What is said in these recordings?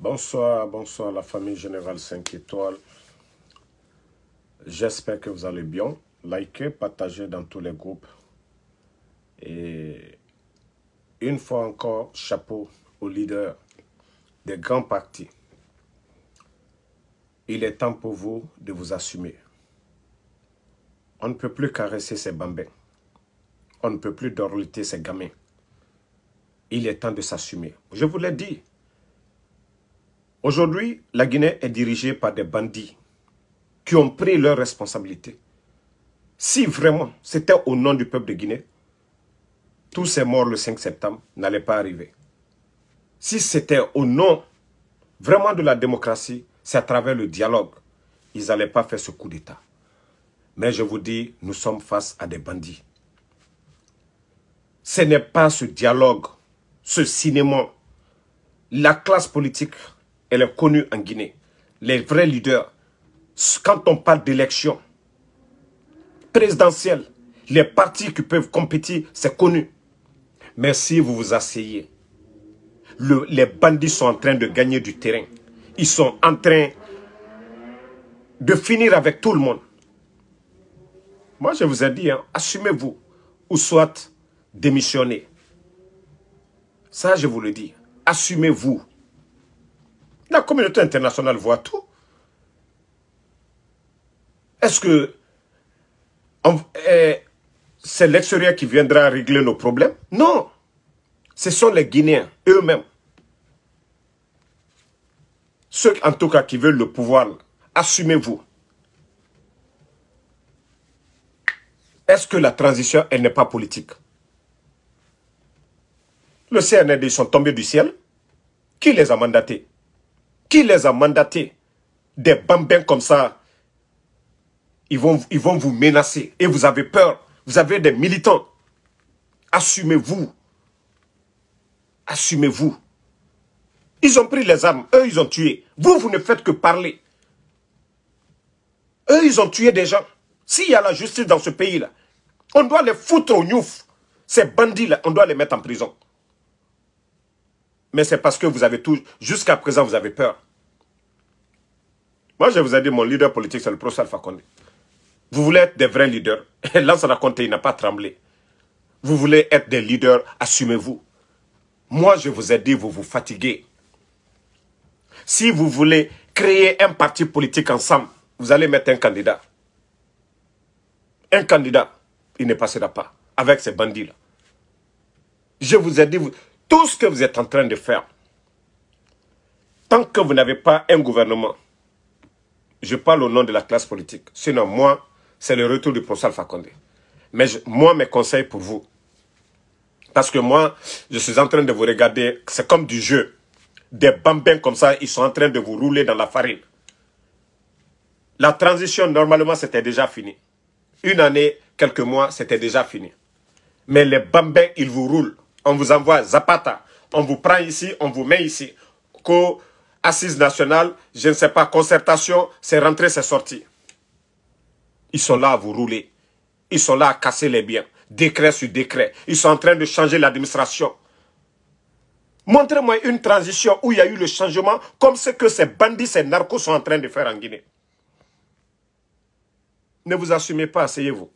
Bonsoir, bonsoir la famille Générale 5 étoiles. J'espère que vous allez bien. Likez, partagez dans tous les groupes. Et une fois encore, chapeau aux leaders des grands partis. Il est temps pour vous de vous assumer. On ne peut plus caresser ces bambins. On ne peut plus dorloter ces gamins. Il est temps de s'assumer. Je vous l'ai dit, Aujourd'hui, la Guinée est dirigée par des bandits qui ont pris leurs responsabilités. Si vraiment c'était au nom du peuple de Guinée, tous ces morts le 5 septembre n'allaient pas arriver. Si c'était au nom vraiment de la démocratie, c'est à travers le dialogue. Ils n'allaient pas faire ce coup d'État. Mais je vous dis, nous sommes face à des bandits. Ce n'est pas ce dialogue, ce cinéma, la classe politique elle est connue en Guinée. Les vrais leaders, quand on parle d'élection présidentielle, les partis qui peuvent compétir, c'est connu. Mais si vous vous asseyez, les bandits sont en train de gagner du terrain. Ils sont en train de finir avec tout le monde. Moi, je vous ai dit, hein, assumez-vous ou soit démissionnez. Ça, je vous le dis. Assumez-vous la communauté internationale voit tout. Est-ce que eh, c'est l'extérieur qui viendra régler nos problèmes Non. Ce sont les Guinéens eux-mêmes. Ceux, en tout cas, qui veulent le pouvoir, assumez-vous. Est-ce que la transition, elle n'est pas politique Le CNRD, ils sont tombés du ciel. Qui les a mandatés qui les a mandatés Des bambins comme ça, ils vont, ils vont vous menacer. Et vous avez peur. Vous avez des militants. Assumez-vous. Assumez-vous. Ils ont pris les armes. Eux, ils ont tué. Vous, vous ne faites que parler. Eux, ils ont tué des gens. S'il y a la justice dans ce pays-là, on doit les foutre au gnouf. Ces bandits-là, on doit les mettre en prison. Mais c'est parce que vous avez tout... Jusqu'à présent, vous avez peur. Moi, je vous ai dit, mon leader politique, c'est le professeur Alpha Vous voulez être des vrais leaders. la Raconte, il n'a pas tremblé. Vous voulez être des leaders, assumez-vous. Moi, je vous ai dit, vous vous fatiguez. Si vous voulez créer un parti politique ensemble, vous allez mettre un candidat. Un candidat, il ne passera pas avec ces bandits-là. Je vous ai dit, tout ce que vous êtes en train de faire, tant que vous n'avez pas un gouvernement je parle au nom de la classe politique. Sinon, moi, c'est le retour du professeur Alpha Mais moi, mes conseils pour vous, parce que moi, je suis en train de vous regarder, c'est comme du jeu. Des bambins comme ça, ils sont en train de vous rouler dans la farine. La transition, normalement, c'était déjà fini. Une année, quelques mois, c'était déjà fini. Mais les bambins, ils vous roulent. On vous envoie Zapata. On vous prend ici, on vous met ici assises nationales, je ne sais pas, concertation, c'est rentré, c'est sorti. Ils sont là à vous rouler. Ils sont là à casser les biens. Décret sur décret. Ils sont en train de changer l'administration. Montrez-moi une transition où il y a eu le changement comme ce que ces bandits, ces narcos sont en train de faire en Guinée. Ne vous assumez pas, asseyez-vous.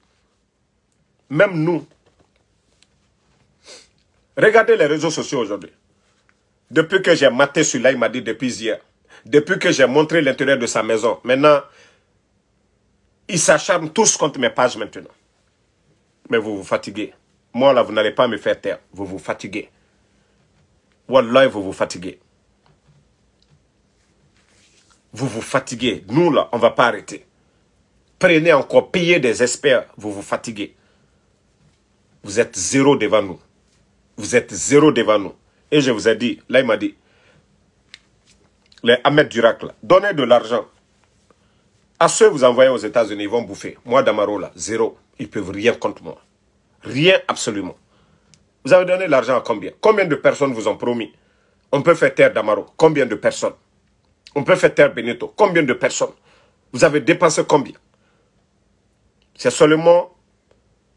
Même nous. Regardez les réseaux sociaux aujourd'hui. Depuis que j'ai maté celui-là, il m'a dit depuis hier. Depuis que j'ai montré l'intérieur de sa maison. Maintenant, ils s'acharnent tous contre mes pages maintenant. Mais vous vous fatiguez. Moi, là, vous n'allez pas me faire taire. Vous vous fatiguez. Wallah, vous vous fatiguez. Vous vous fatiguez. Nous, là, on ne va pas arrêter. Prenez encore, payez des experts. Vous vous fatiguez. Vous êtes zéro devant nous. Vous êtes zéro devant nous. Et je vous ai dit, là il m'a dit, les Ahmed Durac, là, donnez de l'argent. À ceux que vous envoyez aux États-Unis, ils vont bouffer. Moi, Damaro, là, zéro. Ils ne peuvent rien contre moi. Rien absolument. Vous avez donné l'argent à combien Combien de personnes vous ont promis On peut faire taire Damaro. Combien de personnes On peut faire taire Benito. Combien de personnes Vous avez dépensé combien C'est seulement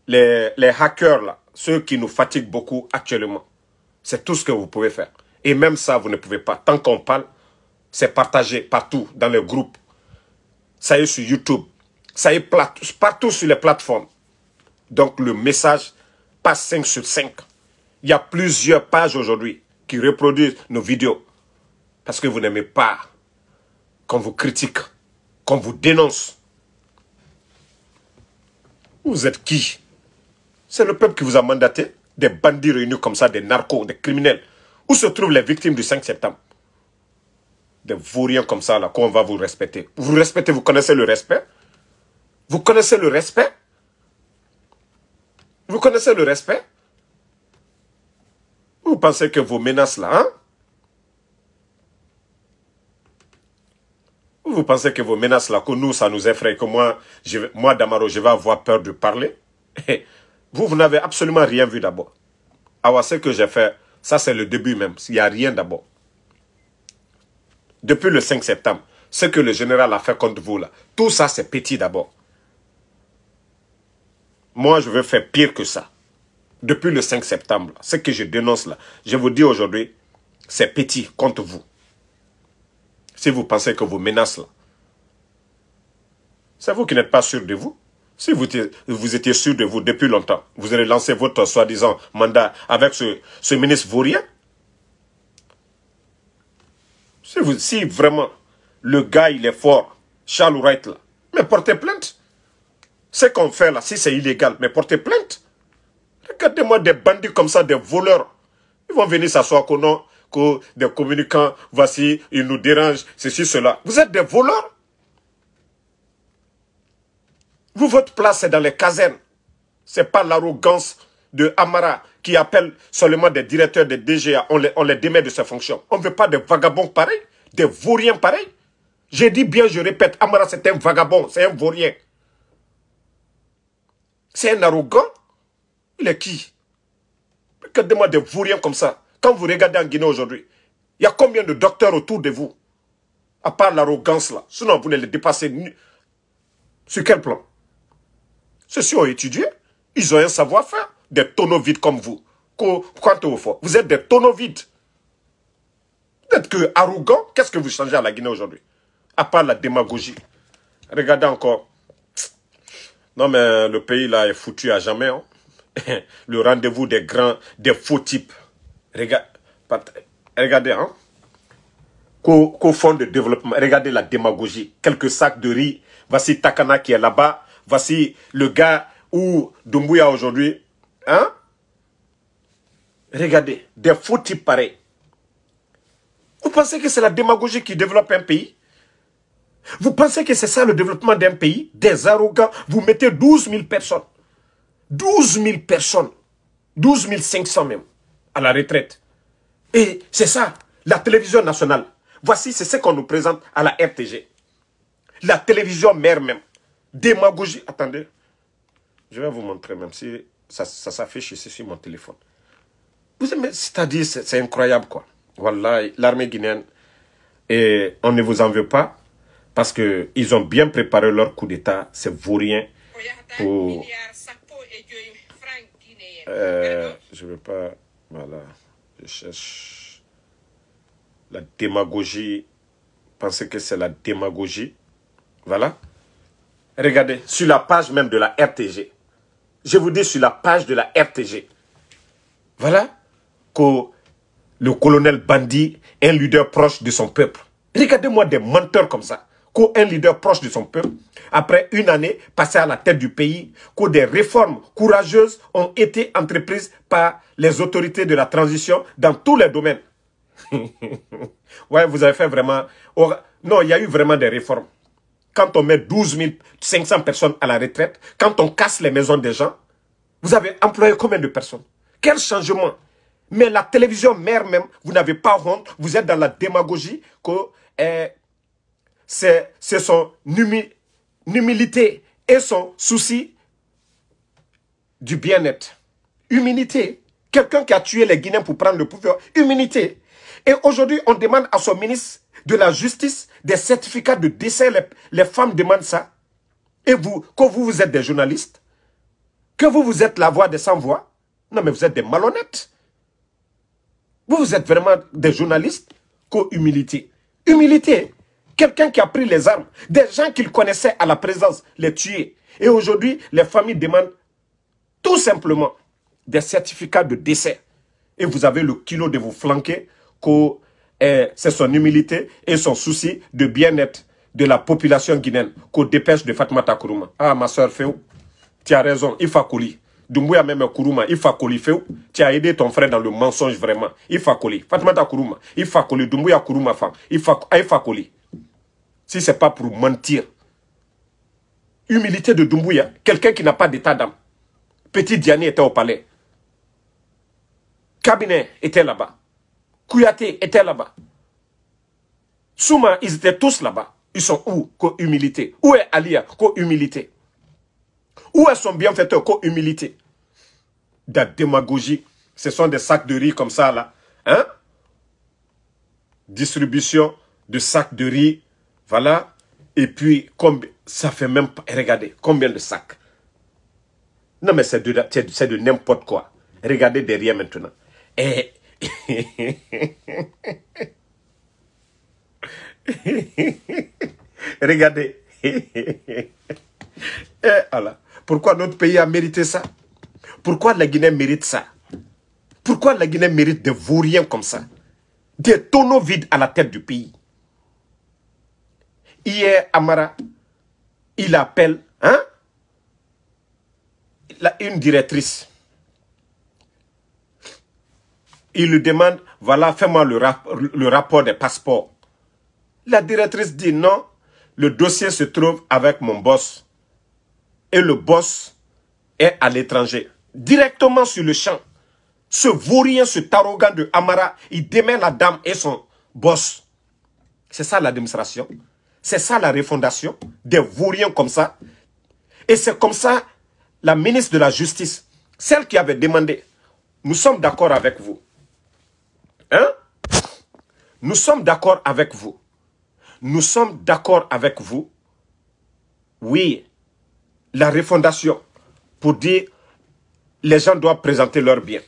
les, les hackers, là, ceux qui nous fatiguent beaucoup actuellement. C'est tout ce que vous pouvez faire. Et même ça, vous ne pouvez pas. Tant qu'on parle, c'est partagé partout dans les groupes. Ça y est sur YouTube. Ça y est partout sur les plateformes. Donc le message passe 5 sur 5. Il y a plusieurs pages aujourd'hui qui reproduisent nos vidéos. Parce que vous n'aimez pas qu'on vous critique, qu'on vous dénonce. Vous êtes qui C'est le peuple qui vous a mandaté des bandits réunis comme ça, des narcos, des criminels. Où se trouvent les victimes du 5 septembre Des vauriens comme ça, là, qu'on va vous respecter. Vous respectez, vous connaissez le respect Vous connaissez le respect Vous connaissez le respect Vous pensez que vos menaces, là, hein Vous pensez que vos menaces, là, que nous, ça nous effraie, que moi, moi Damaro, je vais avoir peur de parler Vous, vous n'avez absolument rien vu d'abord. Alors, ce que j'ai fait, ça c'est le début même. Il n'y a rien d'abord. Depuis le 5 septembre, ce que le général a fait contre vous là, tout ça c'est petit d'abord. Moi, je veux faire pire que ça. Depuis le 5 septembre, ce que je dénonce là, je vous dis aujourd'hui, c'est petit contre vous. Si vous pensez que vous menacez là, c'est vous qui n'êtes pas sûr de vous. Si vous, vous étiez sûr de vous depuis longtemps, vous allez lancer votre soi-disant mandat avec ce, ce ministre vaurien. Si, vous, si vraiment le gars, il est fort, Charles Wright, là, mais portez plainte. Ce qu'on fait là, si c'est illégal, mais portez plainte. Regardez-moi des bandits comme ça, des voleurs. Ils vont venir s'asseoir qu'on que des communicants, voici, ils nous dérangent, ceci, cela. Vous êtes des voleurs. Vous, votre place, c'est dans les casernes. C'est pas l'arrogance de Amara qui appelle seulement des directeurs des DGA. On les, on démet de ses fonctions. On ne veut pas des vagabonds pareils, des vauriens pareils. J'ai dit bien, je répète, Amara, c'est un vagabond, c'est un vaurien. C'est un arrogant. Il est qui Regardez-moi des vauriens comme ça. Quand vous regardez en Guinée aujourd'hui, il y a combien de docteurs autour de vous À part l'arrogance là. Sinon, vous ne les dépassez sur quel plan ceux-ci ont étudié, ils ont un savoir-faire, des tonneaux vides comme vous. Vous êtes des tonneaux vides. Vous n'êtes que arrogant, qu'est-ce que vous changez à la Guinée aujourd'hui À part la démagogie. Regardez encore. Non mais le pays là est foutu à jamais. Hein. le rendez-vous des grands, des faux types. Regardez, regardez hein. Qu'au fond de développement, regardez la démagogie. Quelques sacs de riz. Voici Takana qui est là-bas voici le gars où Dumbuya aujourd'hui. Hein? Regardez, des faux types pareils. Vous pensez que c'est la démagogie qui développe un pays Vous pensez que c'est ça le développement d'un pays Des arrogants, vous mettez 12 000 personnes. 12 000 personnes. 12 500 même, à la retraite. Et c'est ça, la télévision nationale. Voici, c'est ce qu'on nous présente à la RTG. La télévision mère même. Démagogie. Attendez. Je vais vous montrer même si ça, s'affiche ici sur mon téléphone. Vous c'est-à-dire, c'est incroyable quoi. Voilà, l'armée guinéenne, et on ne vous en veut pas parce qu'ils ont bien préparé leur coup d'État, c'est vaurien pour... Euh, je ne veux pas... Voilà, je cherche la démagogie, Pensez que c'est la démagogie. Voilà. Regardez, sur la page même de la RTG. Je vous dis sur la page de la RTG. Voilà que le colonel Bandi un leader proche de son peuple. Regardez-moi des menteurs comme ça. Qu'un leader proche de son peuple, après une année passée à la tête du pays, que des réformes courageuses ont été entreprises par les autorités de la transition dans tous les domaines. ouais, vous avez fait vraiment... Non, il y a eu vraiment des réformes quand on met 12 500 personnes à la retraite, quand on casse les maisons des gens, vous avez employé combien de personnes Quel changement Mais la télévision mère même, vous n'avez pas honte, vous êtes dans la démagogie que eh, c'est son humilité et son souci du bien-être. Humilité. Quelqu'un qui a tué les Guinéens pour prendre le pouvoir. Humilité. Et aujourd'hui, on demande à son ministre de la justice, des certificats de décès. Les, femmes demandent ça. Et vous, que vous, vous êtes des journalistes, que vous, vous êtes la voix des sans-voix, non mais vous êtes des malhonnêtes. Vous, vous êtes vraiment des journalistes qu'aux humilité. Humilité, quelqu'un qui a pris les armes, des gens qu'il connaissait à la présence, les tuer. Et aujourd'hui, les familles demandent tout simplement des certificats de décès. Et vous avez le kilo de vous flanquer qu'au c'est son humilité et son souci de bien-être de la population guinéenne qu'au dépêche de Fatmata Kourouma. Ah, ma soeur Féou, tu as raison, il faut coller. Dumbuya même Kourouma, il faut coller Tu as aidé ton frère dans le mensonge vraiment. Il faut coller. Fatmata Kourouma, il faut coller. Dumbuya Kourouma, femme, ah, il faut coller. Si ce n'est pas pour mentir. Humilité de Dumbuya, quelqu'un qui n'a pas d'état d'âme. Petit Diani était au palais. Cabinet était là-bas. Kouyaté était là-bas. Souma, ils étaient tous là-bas. Ils sont où co humilité. Où est Alia co humilité. Où est son bienfaiteur co humilité. De la démagogie. Ce sont des sacs de riz comme ça, là. Hein Distribution de sacs de riz. Voilà. Et puis, combien, ça fait même pas. Regardez, combien de sacs Non, mais c'est de, n'importe quoi. Regardez derrière maintenant. Et Regardez. Eh, Pourquoi notre pays a mérité ça Pourquoi la Guinée mérite ça Pourquoi la Guinée mérite de vous rien comme ça Des tonneaux vides à la tête du pays. Hier, Amara, il appelle hein, une directrice il lui demande, voilà, fais-moi le, rapport le rapport des passeports. La directrice dit, non, le dossier se trouve avec mon boss. Et le boss est à l'étranger. Directement sur le champ. Ce vaurien, ce tarogan de Amara, il démet la dame et son boss. C'est ça l'administration. C'est ça la refondation des vauriens comme ça. Et c'est comme ça la ministre de la Justice, celle qui avait demandé, nous sommes d'accord avec vous. Hein Nous sommes d'accord avec vous. Nous sommes d'accord avec vous. Oui, la refondation pour dire les gens doivent présenter leurs biens.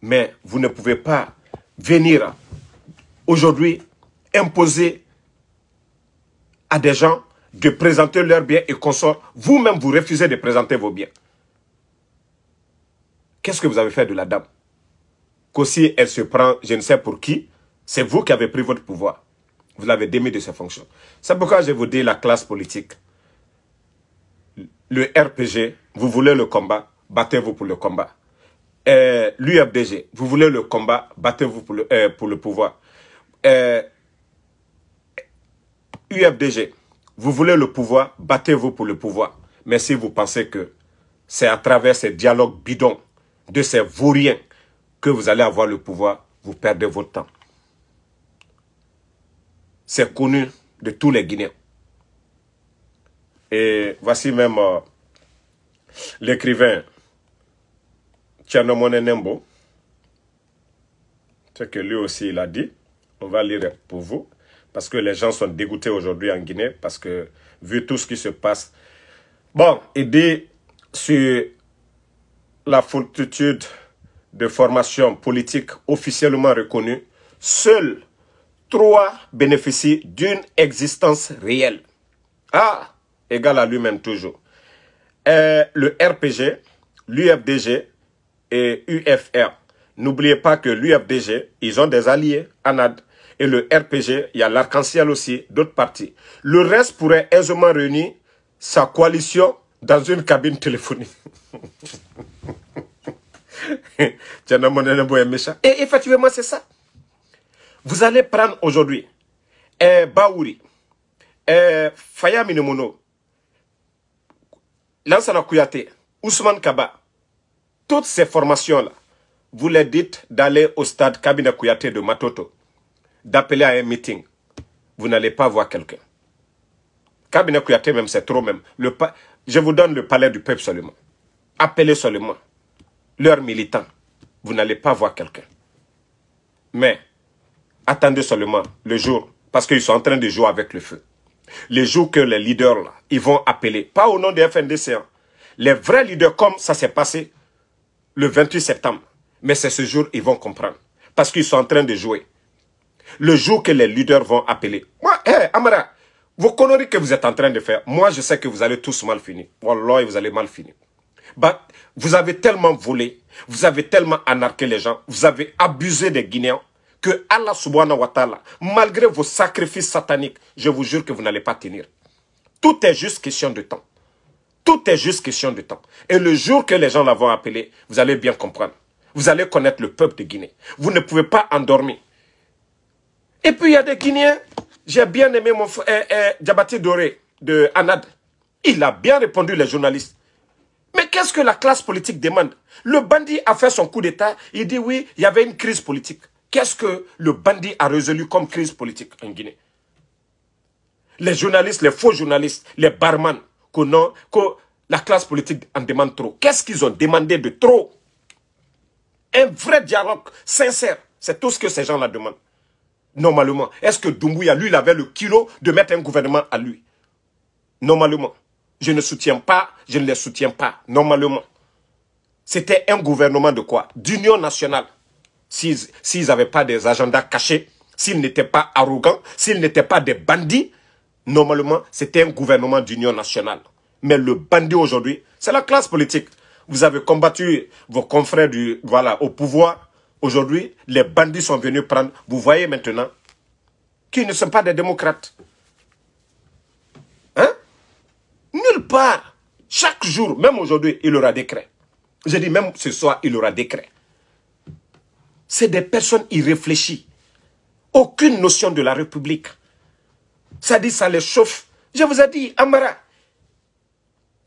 Mais vous ne pouvez pas venir aujourd'hui imposer à des gens de présenter leurs biens et qu'on sort. Vous-même, vous refusez de présenter vos biens. Qu'est-ce que vous avez fait de la dame qu'aussi elle se prend, je ne sais pour qui, c'est vous qui avez pris votre pouvoir. Vous l'avez démis de ses fonctions. C'est pourquoi je vous dis la classe politique. Le RPG, vous voulez le combat, battez-vous pour le combat. Euh, L'UFDG, vous voulez le combat, battez-vous pour, euh, pour, le pouvoir. UFDG, euh, vous voulez le pouvoir, battez-vous pour le pouvoir. Mais si vous pensez que c'est à travers ces dialogues bidons de ces vauriens que vous allez avoir le pouvoir, vous perdez votre temps. C'est connu de tous les Guinéens. Et voici même euh, l'écrivain Tianomone Nembo. Ce que lui aussi il a dit. On va lire pour vous. Parce que les gens sont dégoûtés aujourd'hui en Guinée. Parce que vu tout ce qui se passe. Bon, il dit sur la fortitude de formation politique officiellement reconnue, seuls trois bénéficient d'une existence réelle. Ah égale à lui-même toujours. Euh, le RPG, l'UFDG et UFR. N'oubliez pas que l'UFDG, ils ont des alliés, ANAD. Et le RPG, il y a l'arc-en-ciel aussi, d'autres partis. Le reste pourrait aisément réunir sa coalition dans une cabine téléphonique. Et effectivement, c'est ça. Vous allez prendre aujourd'hui Baouri, euh, Lansana Kouyate Ousmane Kaba, toutes ces formations-là, vous les dites d'aller au stade Kabina Kouyate de Matoto, d'appeler à un meeting. Vous n'allez pas voir quelqu'un. Kabina Kouyate même, c'est trop même. Le Je vous donne le palais du peuple seulement. Appelez seulement leurs militants, vous n'allez pas voir quelqu'un. Mais attendez seulement le jour, parce qu'ils sont en train de jouer avec le feu. Le jour que les leaders, là, ils vont appeler, pas au nom des FNDC, hein. les vrais leaders comme ça s'est passé le 28 septembre. Mais c'est ce jour ils vont comprendre, parce qu'ils sont en train de jouer. Le jour que les leaders vont appeler, moi, hé, Amara, vos conneries que vous êtes en train de faire, moi je sais que vous allez tous mal finir. Wallah, vous allez mal finir. Bah, vous avez tellement volé, vous avez tellement anarqué les gens, vous avez abusé des Guinéens que Allah subhanahu wa ta'ala, malgré vos sacrifices sataniques, je vous jure que vous n'allez pas tenir. Tout est juste question de temps. Tout est juste question de temps. Et le jour que les gens l'avons appelé, vous allez bien comprendre. Vous allez connaître le peuple de Guinée. Vous ne pouvez pas endormir. Et puis il y a des Guinéens. J'ai bien aimé mon frère eh, eh Doré de Anad. Il a bien répondu les journalistes. Mais qu'est-ce que la classe politique demande Le bandit a fait son coup d'État, il dit oui, il y avait une crise politique. Qu'est-ce que le bandit a résolu comme crise politique en Guinée Les journalistes, les faux journalistes, les barman, que, la classe politique en demande trop. Qu'est-ce qu'ils ont demandé de trop Un vrai dialogue sincère, c'est tout ce que ces gens-là demandent. Normalement, est-ce que Doumbouya, lui, il avait le kilo de mettre un gouvernement à lui Normalement je ne soutiens pas, je ne les soutiens pas, normalement. C'était un gouvernement de quoi D'union nationale. S'ils n'avaient pas des agendas cachés, s'ils n'étaient pas arrogants, s'ils n'étaient pas des bandits, normalement, c'était un gouvernement d'union nationale. Mais le bandit aujourd'hui, c'est la classe politique. Vous avez combattu vos confrères du, voilà, au pouvoir. Aujourd'hui, les bandits sont venus prendre. Vous voyez maintenant qu'ils ne sont pas des démocrates. Hein chaque jour, même aujourd'hui, il aura décret. Je dis même ce soir, il aura décret. C'est des personnes irréfléchies. Aucune notion de la République. Ça dit, ça les chauffe. Je vous ai dit, Amara,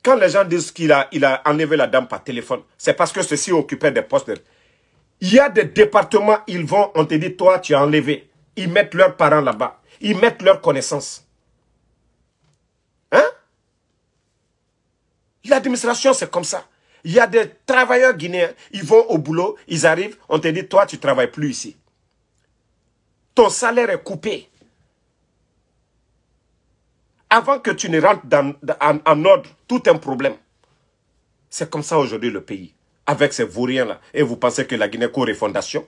quand les gens disent qu'il a, il a enlevé la dame par téléphone, c'est parce que ceux-ci occupaient des postes. Il y a des départements, ils vont, on te dit, toi, tu as enlevé. Ils mettent leurs parents là-bas. Ils mettent leurs connaissances. L'administration, c'est comme ça. Il y a des travailleurs guinéens, ils vont au boulot, ils arrivent, on te dit, toi, tu ne travailles plus ici. Ton salaire est coupé. Avant que tu ne rentres en, ordre, tout est un problème. C'est comme ça aujourd'hui le pays, avec ces vauriens-là. Et vous pensez que la Guinée est fondation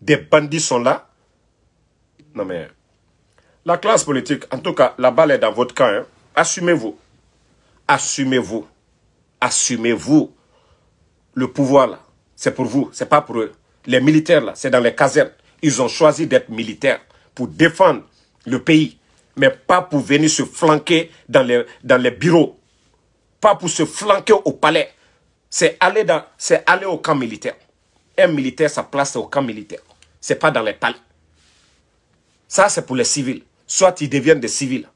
Des bandits sont là Non mais, la classe politique, en tout cas, la balle est dans votre camp. Hein. Assumez-vous. Assumez-vous assumez-vous le pouvoir là. C'est pour vous, c'est pas pour eux. Les militaires là, c'est dans les casernes. Ils ont choisi d'être militaires pour défendre le pays, mais pas pour venir se flanquer dans les, dans les bureaux, pas pour se flanquer au palais. C'est aller, dans, aller au camp militaire. Un militaire, sa place c'est au camp militaire. C'est pas dans les palais. Ça, c'est pour les civils. Soit ils deviennent des civils,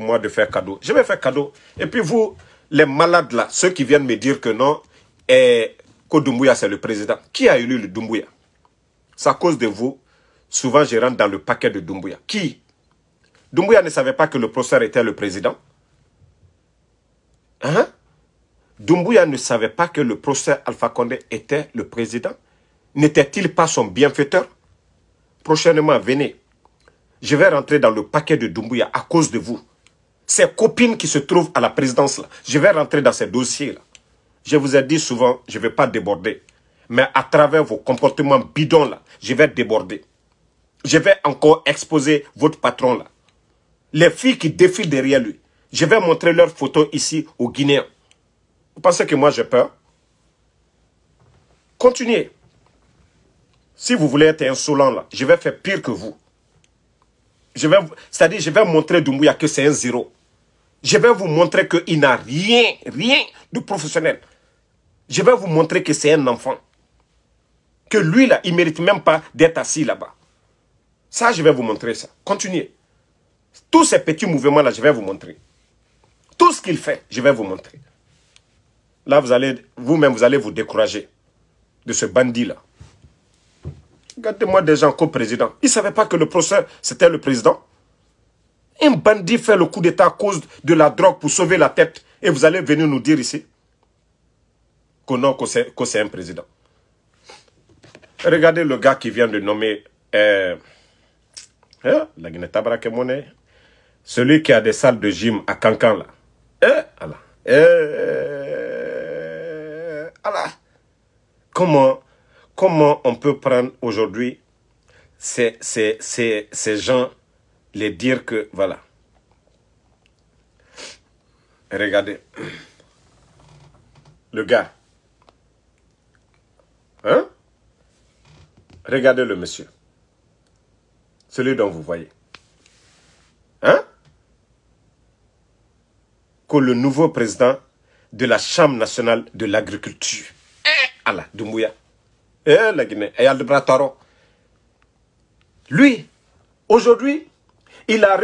moi de faire cadeau. Je vais faire cadeau. Et puis vous, les malades là, ceux qui viennent me dire que non, et eh, que Doumbouya c'est le président. Qui a élu le Doumbouya C'est à cause de vous. Souvent, je rentre dans le paquet de Doumbouya. Qui Doumbouya ne savait pas que le professeur était le président. Hein Doumbouya ne savait pas que le professeur Alpha Condé était le président. N'était-il pas son bienfaiteur Prochainement, venez. Je vais rentrer dans le paquet de Doumbouya à cause de vous. Ces copines qui se trouvent à la présidence, là, je vais rentrer dans ces dossiers-là. Je vous ai dit souvent, je ne vais pas déborder. Mais à travers vos comportements bidons, là, je vais déborder. Je vais encore exposer votre patron, là. Les filles qui défient derrière lui. Je vais montrer leurs photos ici aux Guinéens. Vous pensez que moi j'ai peur Continuez. Si vous voulez être insolent, là, je vais faire pire que vous. C'est-à-dire, je vais montrer Doumbouya que c'est un zéro. Je vais vous montrer qu'il n'a rien, rien de professionnel. Je vais vous montrer que c'est un enfant. Que lui, là, il ne mérite même pas d'être assis là-bas. Ça, je vais vous montrer ça. Continuez. Tous ces petits mouvements-là, je vais vous montrer. Tout ce qu'il fait, je vais vous montrer. Là, vous allez, vous-même, vous allez vous décourager de ce bandit-là. Regardez-moi des gens co-président. Ils ne savaient pas que le professeur, c'était le président. Un bandit fait le coup d'État à cause de la drogue pour sauver la tête. Et vous allez venir nous dire ici que non, c'est un président. Regardez le gars qui vient de nommer euh, hein, Celui qui a des salles de gym à Cancan, là. Hein, euh, comment, comment on peut prendre aujourd'hui ces, ces gens les dire que, voilà, regardez, le gars, hein? Regardez le monsieur, celui dont vous voyez, hein? Que le nouveau président de la Chambre nationale de l'agriculture, eh, Allah, Doumbouya, eh la Guinée, et eh, Aldebra lui, aujourd'hui, il a,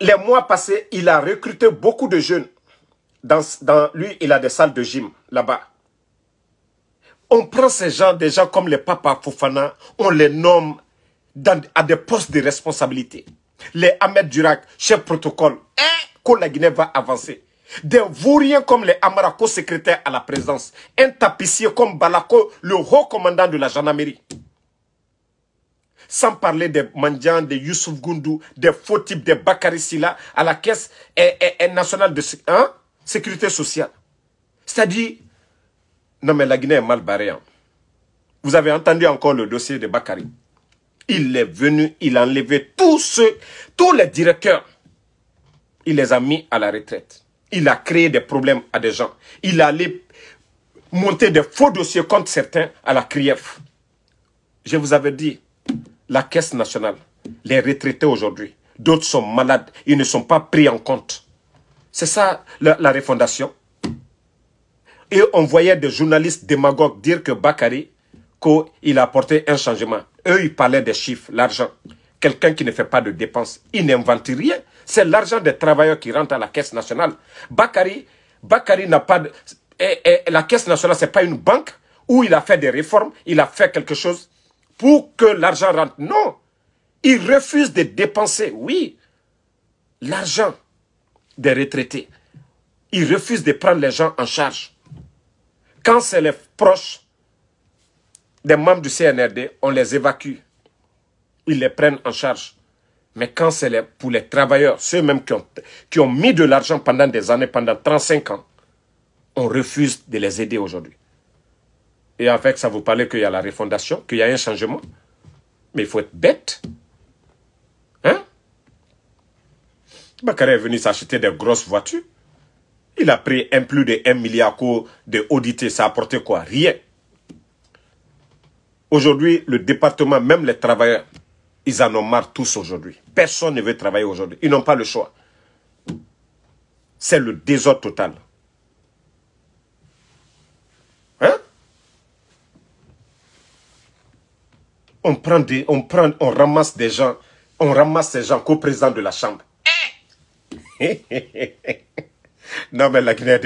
les mois passés, il a recruté beaucoup de jeunes. Dans, lui, il a des salles de gym là-bas. On prend ces gens, des gens comme les papa Fofana, on les nomme à des postes de responsabilité. Les Ahmed Durak, chef protocole, et hein? que la Guinée va avancer. Des vauriens comme les Amarako, secrétaire à la présidence. Un tapissier comme Balako, le haut commandant de la gendarmerie. Sans parler des Mandjan, des Youssouf Goundou, des faux types, des Bakary Silla, à la caisse et, nationale de hein, sécurité sociale. C'est-à-dire, non mais la Guinée est mal barrée. Hein. Vous avez entendu encore le dossier de Bakary. Il est venu, il a enlevé tous ceux, tous les directeurs. Il les a mis à la retraite. Il a créé des problèmes à des gens. Il allé monter des faux dossiers contre certains à la CRIEF. Je vous avais dit, la Caisse nationale, les retraités aujourd'hui. D'autres sont malades, ils ne sont pas pris en compte. C'est ça la, refondation. Et on voyait des journalistes démagogues dire que Bakary, qu'il a apporté un changement. Eux, ils parlaient des chiffres, l'argent. Quelqu'un qui ne fait pas de dépenses, il n'invente rien. C'est l'argent des travailleurs qui rentre à la Caisse nationale. Bakary, Bakary n'a pas de... la Caisse nationale, ce n'est pas une banque où il a fait des réformes, il a fait quelque chose pour que l'argent rentre. Non, ils refusent de dépenser, oui, l'argent des retraités. Ils refusent de prendre les gens en charge. Quand c'est les proches des membres du CNRD, on les évacue. Ils les prennent en charge. Mais quand c'est pour les travailleurs, ceux-mêmes qui ont, qui ont mis de l'argent pendant des années, pendant 35 ans, on refuse de les aider aujourd'hui. Et avec ça, vous parlez qu'il y a la refondation, qu'il y a un changement. Mais il faut être bête. Hein Bakary est venu s'acheter des grosses voitures. Il a pris un plus de 1 milliard de Ça a apporté quoi Rien. Aujourd'hui, le département, même les travailleurs, ils en ont marre tous aujourd'hui. Personne ne veut travailler aujourd'hui. Ils n'ont pas le choix. C'est le désordre total. on prend des, on prend, on ramasse des gens, on ramasse ces gens co de la Chambre. non, mais la Guinée,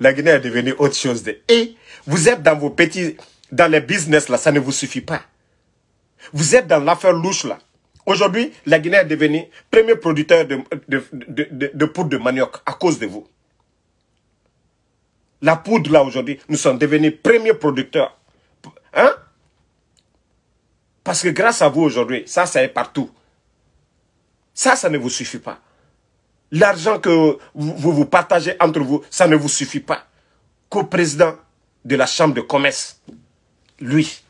la Guinée est devenue autre chose. et eh, vous êtes dans vos petits, dans les business là, ça ne vous suffit pas. Vous êtes dans l'affaire louche là. Aujourd'hui, la Guinée est devenue premier producteur de, de, de poudre de manioc à cause de vous. La poudre là aujourd'hui, nous sommes devenus premiers producteurs. Hein? Parce que grâce à vous aujourd'hui, ça, ça est partout. Ça, ça ne vous suffit pas. L'argent que vous vous partagez entre vous, ça ne vous suffit pas. Qu'au président de la chambre de commerce, lui,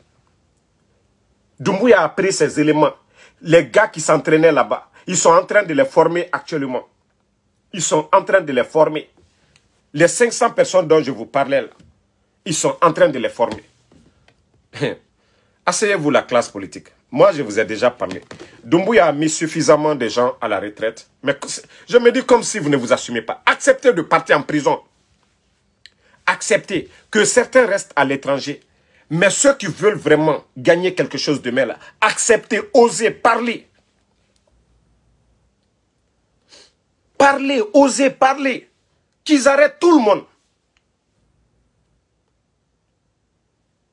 Dumbuya a pris ces éléments. Les gars qui s'entraînaient là-bas, ils sont en train de les former actuellement. Ils sont en train de les former. Les 500 personnes dont je vous parlais là, ils sont en train de les former. Asseyez-vous la classe politique. Moi, je vous ai déjà parlé. Dumbuya a mis suffisamment de gens à la retraite. Mais je me dis comme si vous ne vous assumez pas. Acceptez de partir en prison. Acceptez que certains restent à l'étranger. Mais ceux qui veulent vraiment gagner quelque chose de là, acceptez, osez, parler. Parlez, osez parler. Qu'ils arrêtent tout le monde.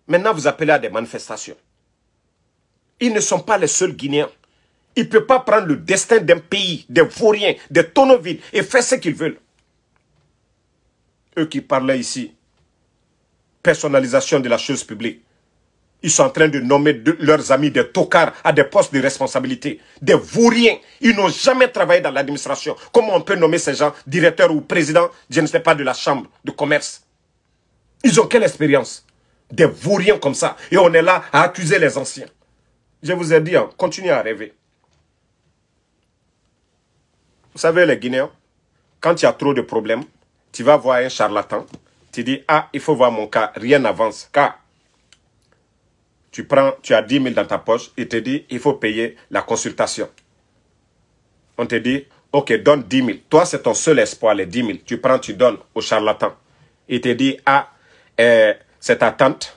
Maintenant, vous appelez à des manifestations. Ils ne sont pas les seuls Guinéens. Ils ne peuvent pas prendre le destin d'un pays, des Vauriens, des Tonovilles et faire ce qu'ils veulent. Eux qui parlaient ici, personnalisation de la chose publique. Ils sont en train de nommer leurs amis des tocards à des postes de responsabilité, des vauriens. Ils n'ont jamais travaillé dans l'administration. Comment on peut nommer ces gens directeur ou président, je ne sais pas, de la chambre de commerce Ils ont quelle expérience des vauriens comme ça. Et on est là à accuser les anciens. Je vous ai dit, hein, continuez à rêver. Vous savez, les Guinéens, quand il y a trop de problèmes, tu vas voir un charlatan, tu dis, ah, il faut voir mon cas, rien n'avance. Car tu prends, tu as 10 000 dans ta poche, il te dit, il faut payer la consultation. On te dit, ok, donne 10 000. Toi, c'est ton seul espoir, les 10 000. Tu prends, tu donnes au charlatan. Il te dit, ah, euh, c'est ta tante,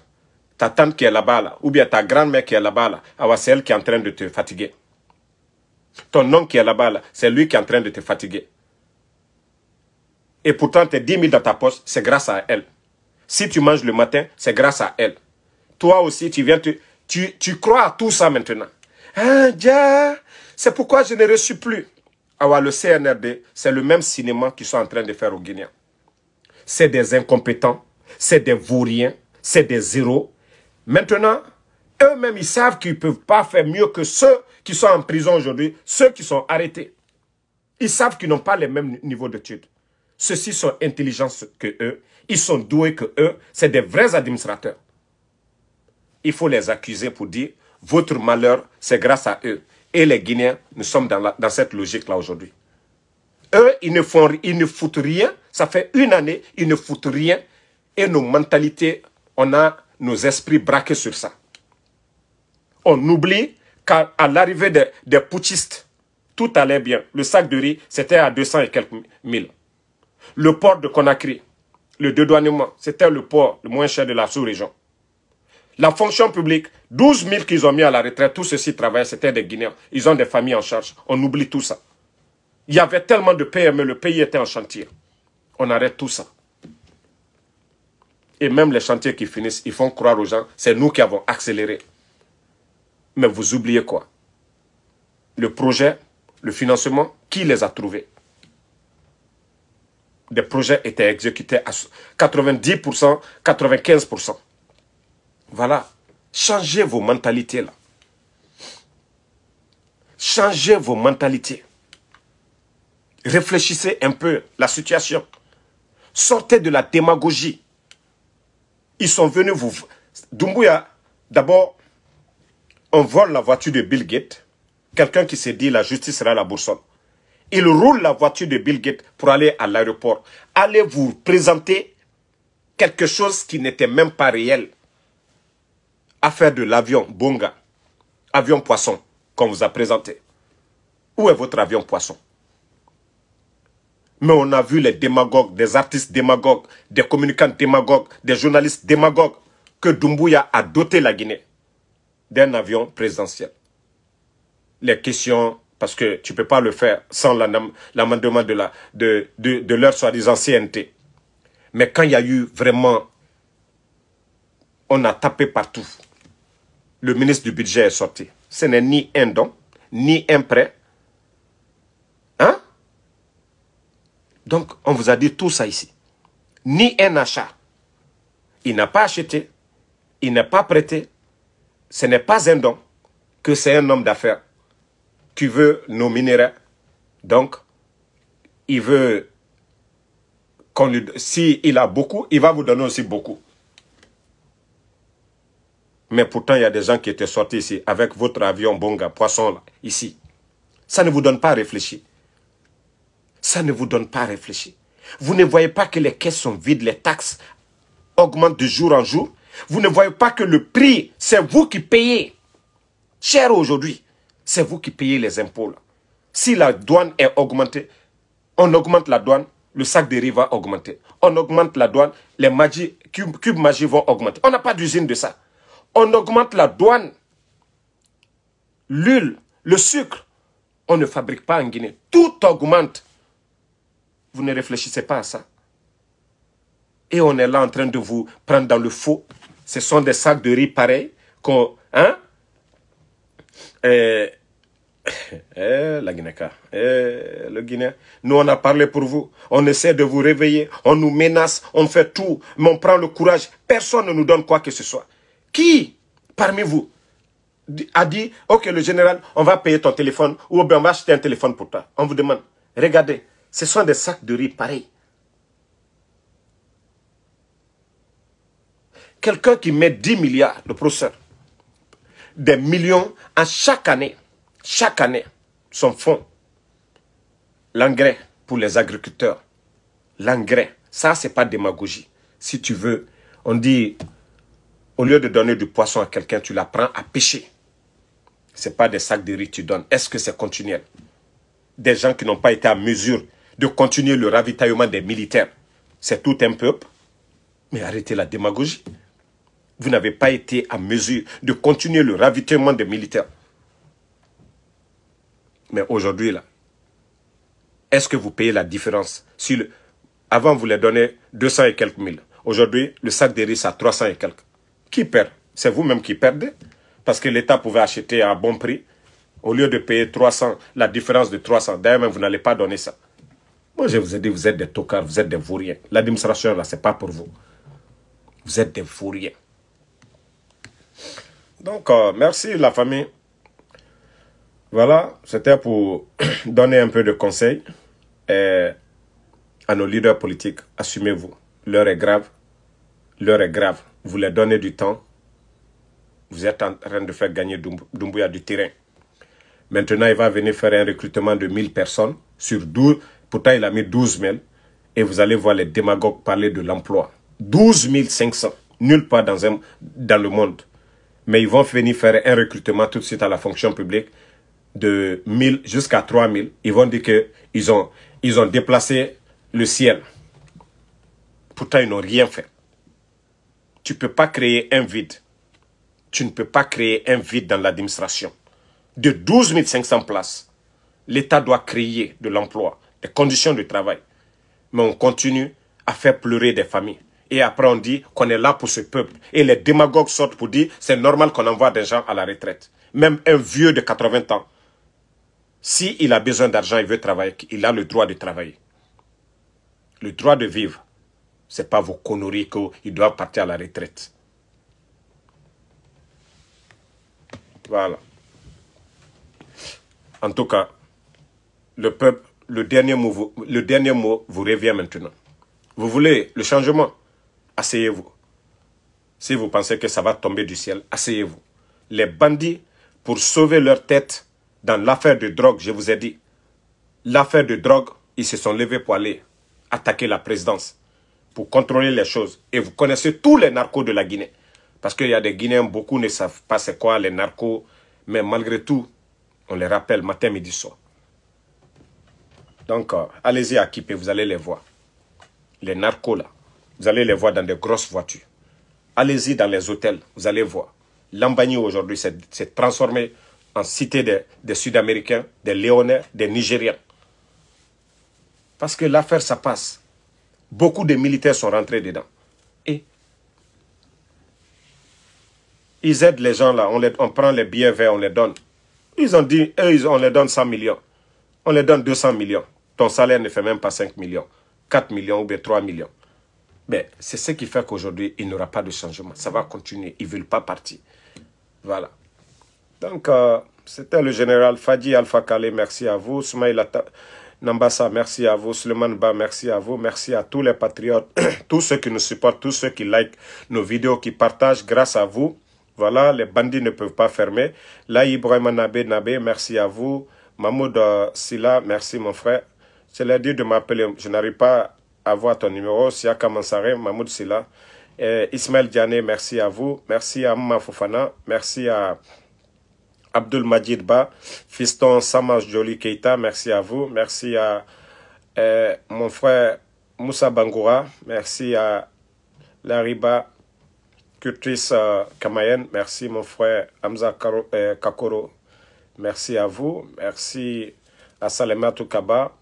ta tante qui est là-bas, là, ou bien ta grand-mère qui est là-bas, là, ah c'est elle qui est en train de te fatiguer. Ton oncle qui est là-bas, là, c'est lui qui est en train de te fatiguer. Et pourtant, tes 10 000 dans ta poche, c'est grâce à elle. Si tu manges le matin, c'est grâce à elle. Toi aussi, tu viens, tu, tu crois à tout ça maintenant. Hein, c'est pourquoi je ne reçus plus. Alors, ah le CNRD, c'est le même cinéma qu'ils sont en train de faire au Guinéens. C'est des incompétents c'est des vauriens, c'est des zéros. Maintenant, eux-mêmes, ils savent qu'ils ne peuvent pas faire mieux que ceux qui sont en prison aujourd'hui, ceux qui sont arrêtés. Ils savent qu'ils n'ont pas les mêmes niveaux d'études. Ceux-ci sont intelligents que eux, ils sont doués que eux, c'est des vrais administrateurs. Il faut les accuser pour dire, votre malheur, c'est grâce à eux. Et les Guinéens, nous sommes dans, cette logique-là aujourd'hui. Eux, ils ne font, ils ne foutent rien. Ça fait une année, ils ne foutent rien et nos mentalités, on a nos esprits braqués sur ça. On oublie qu'à l'arrivée des, poutistes, putschistes, tout allait bien. Le sac de riz, c'était à 200 et quelques mille. Le port de Conakry, le dédouanement, c'était le port le moins cher de la sous-région. La fonction publique, 12 000 qu'ils ont mis à la retraite, Tous ceux-ci travaillaient, c'était des Guinéens. Ils ont des familles en charge. On oublie tout ça. Il y avait tellement de PME, le pays était en chantier. On arrête tout ça. Et même les chantiers qui finissent, ils font croire aux gens, c'est nous qui avons accéléré. Mais vous oubliez quoi Le projet, le financement, qui les a trouvés Des projets étaient exécutés à 90%, 95%. Voilà. Changez vos mentalités là. Changez vos mentalités. Réfléchissez un peu la situation. Sortez de la démagogie. Ils sont venus vous... Dumbuya, d'abord, on vole la voiture de Bill Gates. Quelqu'un qui s'est dit la justice sera la boussole. Il roule la voiture de Bill Gates pour aller à l'aéroport. Allez vous présenter quelque chose qui n'était même pas réel. Affaire de l'avion Bonga, avion poisson qu'on vous a présenté. Où est votre avion poisson mais on a vu les démagogues, des artistes démagogues, des communicants démagogues, des journalistes démagogues que Doumbouya a doté la Guinée d'un avion présidentiel. Les questions, parce que tu ne peux pas le faire sans l'amendement de, la, de, de, de leur soi-disant CNT. Mais quand il y a eu vraiment... On a tapé partout. Le ministre du budget est sorti. Ce n'est ni un don, ni un prêt, Donc, on vous a dit tout ça ici. Ni un achat. Il n'a pas acheté, il n'a pas prêté. Ce n'est pas un don que c'est un homme d'affaires qui veut nos minéraux. Donc, il veut qu'on lui... S'il a beaucoup, il va vous donner aussi beaucoup. Mais pourtant, il y a des gens qui étaient sortis ici avec votre avion Bonga, poisson, ici. Ça ne vous donne pas à réfléchir ça ne vous donne pas à réfléchir. Vous ne voyez pas que les caisses sont vides, les taxes augmentent de jour en jour. Vous ne voyez pas que le prix, c'est vous qui payez. Cher aujourd'hui, c'est vous qui payez les impôts. Si la douane est augmentée, on augmente la douane, le sac de riz va augmenter. On augmente la douane, les magies, cubes, cubes magiques vont augmenter. On n'a pas d'usine de ça. On augmente la douane, l'huile, le sucre. On ne fabrique pas en Guinée. Tout augmente. Vous ne réfléchissez pas à ça. Et on est là en train de vous prendre dans le faux. Ce sont des sacs de riz pareils Hein eh, eh la Guinée, eh, le Guinée, nous on a parlé pour vous, on essaie de vous réveiller, on nous menace, on fait tout, mais on prend le courage, personne ne nous donne quoi que ce soit. Qui parmi vous a dit, ok le général, on va payer ton téléphone ou bien on va acheter un téléphone pour toi On vous demande, regardez, ce sont des sacs de riz pareils. Quelqu'un qui met 10 milliards de professeur, des millions à chaque année, chaque année, son fonds, l'engrais pour les agriculteurs, l'engrais, ça c'est pas démagogie. Si tu veux, on dit, au lieu de donner du poisson à quelqu'un, tu l'apprends à pêcher. Ce n'est pas des sacs de riz que tu donnes. Est-ce que c'est continuel Des gens qui n'ont pas été à mesure de continuer le ravitaillement des militaires. C'est tout un peuple. Mais arrêtez la démagogie. Vous n'avez pas été en mesure de continuer le ravitaillement des militaires. Mais aujourd'hui, là, est-ce que vous payez la différence si Avant, vous les donnez 200 et quelques mille. Aujourd'hui, le sac de riz, à 300 et quelques. Qui perd C'est vous-même qui perdez. Parce que l'État pouvait acheter à bon prix. Au lieu de payer 300, la différence de 300. D'ailleurs, vous n'allez pas donner ça. Moi, je vous ai dit, vous êtes des tocards, vous êtes des vauriens. L'administration, là, ce n'est pas pour vous. Vous êtes des vauriens. Donc, euh, merci la famille. Voilà, c'était pour donner un peu de conseils à nos leaders politiques. Assumez-vous. L'heure est grave. L'heure est grave. Vous leur donnez du temps. Vous êtes en train de faire gagner Dumbuya du terrain. Maintenant, il va venir faire un recrutement de 1000 personnes sur 12, Pourtant, il a mis 12 000. Et vous allez voir les démagogues parler de l'emploi. 12 500. Nulle part dans, un, dans le monde. Mais ils vont venir faire un recrutement tout de suite à la fonction publique de 1000 jusqu'à 3000. Ils vont dire qu'ils ont, ils ont déplacé le ciel. Pourtant, ils n'ont rien fait. Tu ne peux pas créer un vide. Tu ne peux pas créer un vide dans l'administration. De 12 500 places, l'État doit créer de l'emploi les conditions de travail. Mais on continue à faire pleurer des familles. Et après, on dit qu'on est là pour ce peuple. Et les démagogues sortent pour dire c'est normal qu'on envoie des gens à la retraite. Même un vieux de 80 ans, s'il a besoin d'argent, il veut travailler, il a le droit de travailler. Le droit de vivre. Ce n'est pas vos conneries qu'il doit partir à la retraite. Voilà. En tout cas, le peuple le dernier mot vous, le dernier mot vous revient maintenant. Vous voulez le changement Asseyez-vous. Si vous pensez que ça va tomber du ciel, asseyez-vous. Les bandits, pour sauver leur tête dans l'affaire de drogue, je vous ai dit, l'affaire de drogue, ils se sont levés pour aller attaquer la présidence, pour contrôler les choses. Et vous connaissez tous les narcos de la Guinée. Parce qu'il y a des Guinéens, beaucoup ne savent pas c'est quoi les narcos. Mais malgré tout, on les rappelle matin, midi, soir. Donc, euh, allez-y à Kipé, vous allez les voir. Les narcos, là, vous allez les voir dans des grosses voitures. Allez-y dans les hôtels, vous allez voir. Lambani, aujourd'hui, s'est transformé en cité des, Sud-Américains, des Léonais, des Nigériens. Parce que l'affaire, ça passe. Beaucoup de militaires sont rentrés dedans. Et ils aident les gens là, on, on prend les billets verts, on les donne. Ils ont dit, eux, on les donne 100 millions. On les donne 200 millions. Ton salaire ne fait même pas 5 millions, 4 millions ou bien 3 millions. Mais c'est ce qui fait qu'aujourd'hui, il n'y aura pas de changement. Ça va continuer. Ils ne veulent pas partir. Voilà. Donc, euh, c'était le général Fadi Alpha Kale. Merci à vous. Soumaïla Nambassa, merci à vous. Suleiman Ba, merci à vous. Merci à tous les patriotes, tous ceux qui nous supportent, tous ceux qui likent nos vidéos, qui partagent grâce à vous. Voilà, les bandits ne peuvent pas fermer. Là, Ibrahim Nabe, merci à vous. Mahmoud euh, Silla, merci mon frère c'est-à-dire de m'appeler. Je n'arrive pas à voir ton numéro. à Kamansare, Mahmoud Silla. Ismail Ismaël Diané, merci à vous. Merci à Mouma Fofana. Merci à Abdul Majid Ba. Fiston Samaj Joli Keita, merci à vous. Merci à eh, mon frère Moussa Bangoura. Merci à Lariba Kutris euh, Kamayen. Merci mon frère Hamza eh, Kakoro. Merci à vous. Merci à Salematou Kaba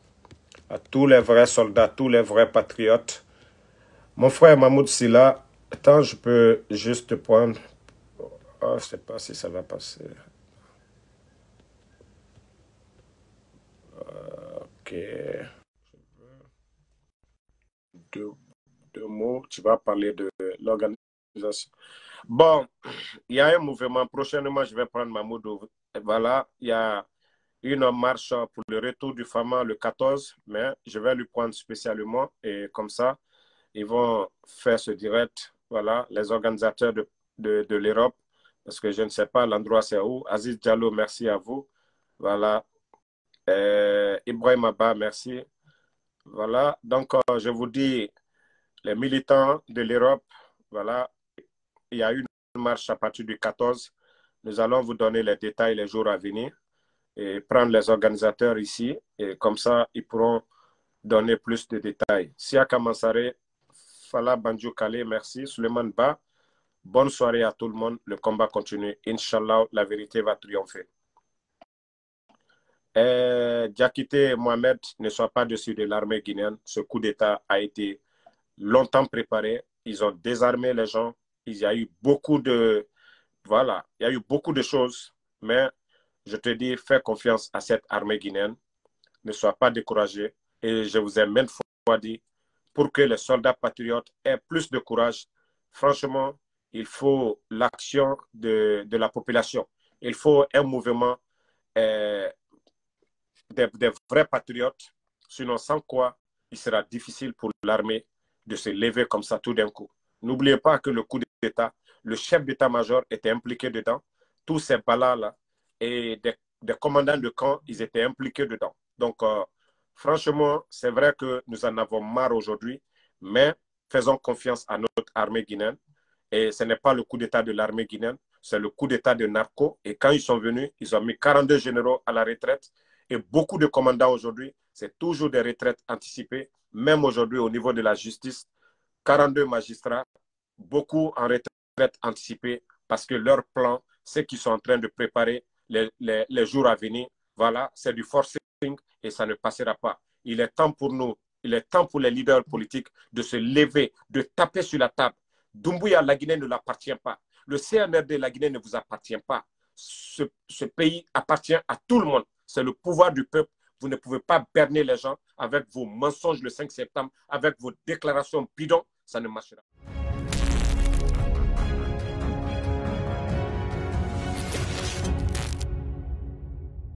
à tous les vrais soldats, tous les vrais patriotes. Mon frère Mahmoud Silla, tant je peux juste prendre... Ah, je ne sais pas si ça va passer. Ah, ok. Deux, deux mots, tu vas parler de l'organisation. Bon, il y a un mouvement. Prochainement, je vais prendre Mahmoud. Voilà, il y a une marche pour le retour du Fama le 14, mais je vais lui prendre spécialement et comme ça, ils vont faire ce direct, voilà, les organisateurs de, l'Europe, parce que je ne sais pas l'endroit c'est où. Aziz Diallo, merci à vous. Voilà. Euh, Ibrahim Abba, merci. Voilà. Donc, euh, je vous dis, les militants de l'Europe, voilà, il y a une marche à partir du 14. Nous allons vous donner les détails les jours à venir et prendre les organisateurs ici et comme ça, ils pourront donner plus de détails. Sia Kamansare, Fala Banjou Kale, merci. Suleiman Ba, bonne soirée à tout le monde. Le combat continue. Inch'Allah, la vérité va triompher. Euh, Diakité Mohamed ne soit pas dessus de l'armée guinéenne. Ce coup d'État a été longtemps préparé. Ils ont désarmé les gens. Il y a eu beaucoup de, voilà, il y a eu beaucoup de choses, mais je te dis, fais confiance à cette armée guinéenne, ne sois pas découragé. Et je vous ai même fois dit, pour que les soldats patriotes aient plus de courage, franchement, il faut l'action de, la population. Il faut un mouvement eh, des, vrais patriotes, sinon sans quoi il sera difficile pour l'armée de se lever comme ça tout d'un coup. N'oubliez pas que le coup d'État, le chef d'état-major était impliqué dedans. Tous ces balles là et des, commandants de camp, ils étaient impliqués dedans. Donc, euh, franchement, c'est vrai que nous en avons marre aujourd'hui, mais faisons confiance à notre armée guinéenne. Et ce n'est pas le coup d'État de l'armée guinéenne, c'est le coup d'État de narco. Et quand ils sont venus, ils ont mis 42 généraux à la retraite. Et beaucoup de commandants aujourd'hui, c'est toujours des retraites anticipées. Même aujourd'hui, au niveau de la justice, 42 magistrats, beaucoup en retraite anticipée parce que leur plan, c'est qu'ils sont en train de préparer, les, jours à venir, voilà, c'est du forcing et ça ne passera pas. Il est temps pour nous, il est temps pour les leaders politiques de se lever, de taper sur la table. Dumbuya, la Guinée ne l'appartient pas. Le CNRD, la Guinée ne vous appartient pas. Ce, ce pays appartient à tout le monde. C'est le pouvoir du peuple. Vous ne pouvez pas berner les gens avec vos mensonges le 5 septembre, avec vos déclarations bidons. Ça ne marchera pas.